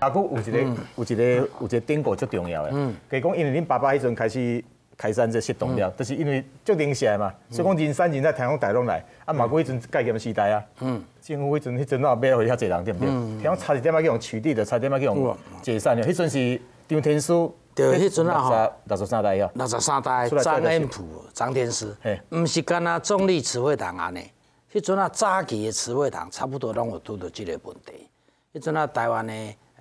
阿古有一个，有一个，有一个典故最重要诶。嗯。是讲，因为恁爸爸迄阵开始开山这失东了，就是因为作领袖嘛。所以讲人山人海，台风大拢来。啊，嘛过迄阵改革时代啊。嗯。政府迄阵迄阵啊买回遐济人，对不对？嗯听讲差一点啊去用取缔，的，差一点啊去用解散了，迄阵是张天师。对，迄阵啊吼。六十三代啊，六十三代张恩溥、张天师。诶。唔是干啊，中立词汇堂安尼。迄阵啊，早期的词汇堂差不多拢有拄着即个问题。迄阵啊，台湾呢？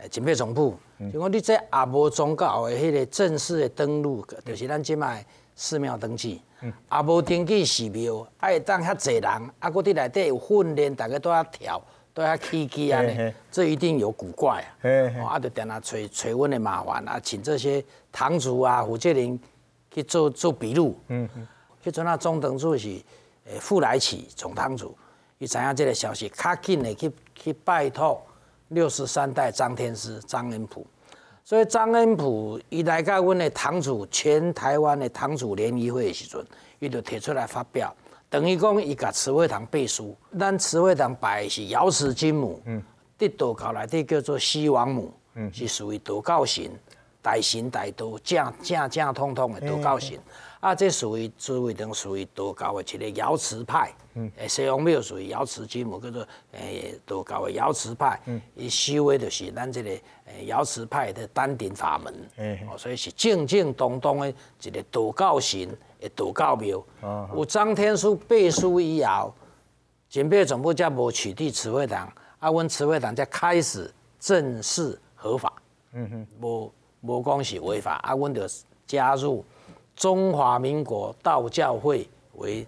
警备总部，就为我你这也无宗教的迄个正式的登录，就是咱即卖寺庙登记，也无登记寺庙，还会当遐济人，啊，搁伫内底有训练，大家都要跳，都要起安尼，这一定有古怪啊，啊，就等下找找我的麻烦啊，请这些堂主啊、负责人去做做笔录，嗯，迄阵啊，中堂主是傅来启总堂主，伊知影这个消息，较紧的去去拜托。六十三代张天师张恩溥，所以张恩溥一来到我的堂主全台湾的堂主联谊会的时阵，伊就提出来发表，等于讲伊甲慈惠堂背书，咱慈惠堂拜是瑶池金母，嗯，第道教内底叫做西王母，嗯，是属于道教神。大神大道正正正通通的道教神，啊，这属于朱惠堂，属于道教的一个瑶池派。诶，西王庙属于瑶池，之母，叫做诶道教的瑶池派。伊修的就是咱这个诶瑶池派的丹顶法门。哦，所以是正正当当的一个道教神的道教庙。有张天师背书以后，前备全部才无取缔慈惠堂，啊，阮慈惠堂才开始正式合法。嗯哼，无。无讲是违法，啊，阮著加入中华民国道教会为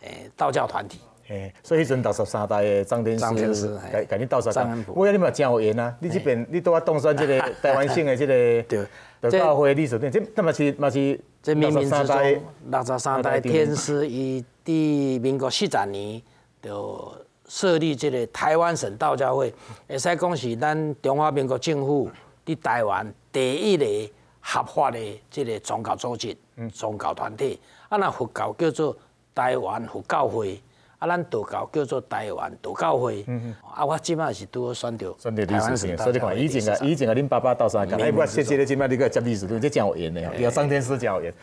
诶道教团体，诶，所以迄阵六十三代的张天师，甲你道上讲，我讲你嘛真有缘啊！你这边你都我动山这个 台湾省的这个 道教会，历史对，这这嘛是嘛是。这第十三代，六十三代天师以伫民国十年就设立这个台湾省道教会，会使讲是咱中华民国政府。你台湾第一个合法的这个宗教组织、宗教团体，啊，那佛教叫做台湾佛教会，啊，咱道教叫做台湾道教会，啊，我起码是都选选到，所以以前啊，以前啊，零爸爸到三九，哎，我你个历史真有缘的，天真有缘。